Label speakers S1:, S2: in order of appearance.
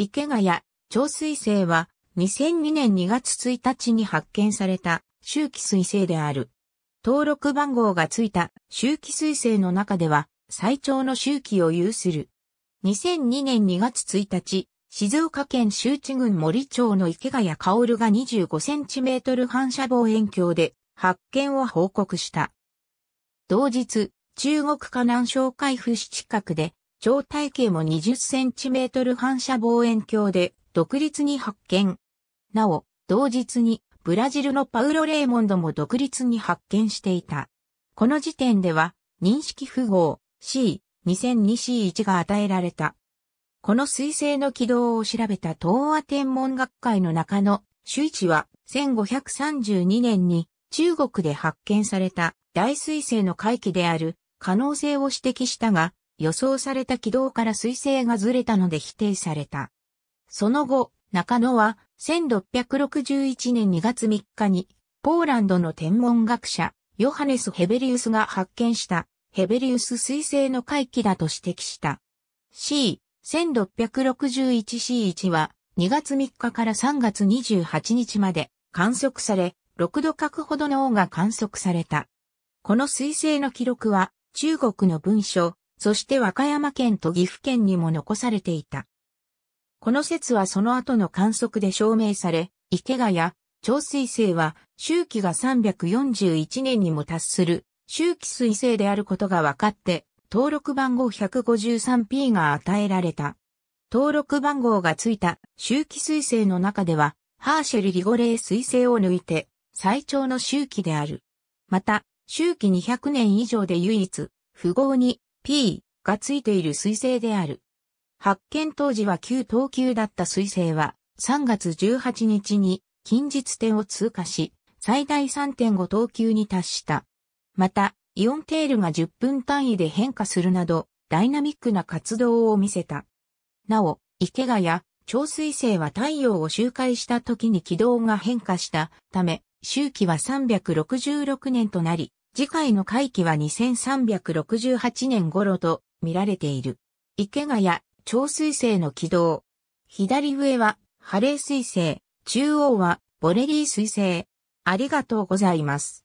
S1: 池谷、長水星は、2002年2月1日に発見された、周期水星である。登録番号がついた周期水星の中では、最長の周期を有する。2002年2月1日、静岡県周知郡森町の池谷薫が25センチメートル反射望遠鏡で発見を報告した。同日、中国河南省海府市近くで超体系も2 0トル反射望遠鏡で独立に発見。なお、同日にブラジルのパウロ・レーモンドも独立に発見していた。この時点では認識符号 C2002C1 が与えられた。この彗星の軌道を調べた東亜天文学会の中野周一は1532年に中国で発見された大彗星の回帰である可能性を指摘したが、予想された軌道から彗星がずれたので否定された。その後、中野は1661年2月3日にポーランドの天文学者ヨハネス・ヘベリウスが発見したヘベリウス彗星の回帰だと指摘した。C、1661C1 は2月3日から3月28日まで観測され、6度角ほどの王が観測された。この彗星の記録は中国の文書、そして和歌山県と岐阜県にも残されていた。この説はその後の観測で証明され、池谷、長水星は周期が341年にも達する周期水星であることが分かって、登録番号 153P が与えられた。登録番号がついた周期水星の中では、ハーシェル・リゴレー水星を抜いて、最長の周期である。また、周期200年以上で唯一、符号に P がついている彗星である。発見当時は旧等級だった彗星は3月18日に近日点を通過し、最大3.5等級に達した。また、イオンテールが10分単位で変化するなど、ダイナミックな活動を見せた。なお、池谷、超水星は太陽を周回した時に軌道が変化したため、周期は366年となり、次回の会期は2368年頃と見られている。池ヶ谷、長水星の軌道。左上は、ハレー水星、中央は、ボレリー水星。ありがとうございます。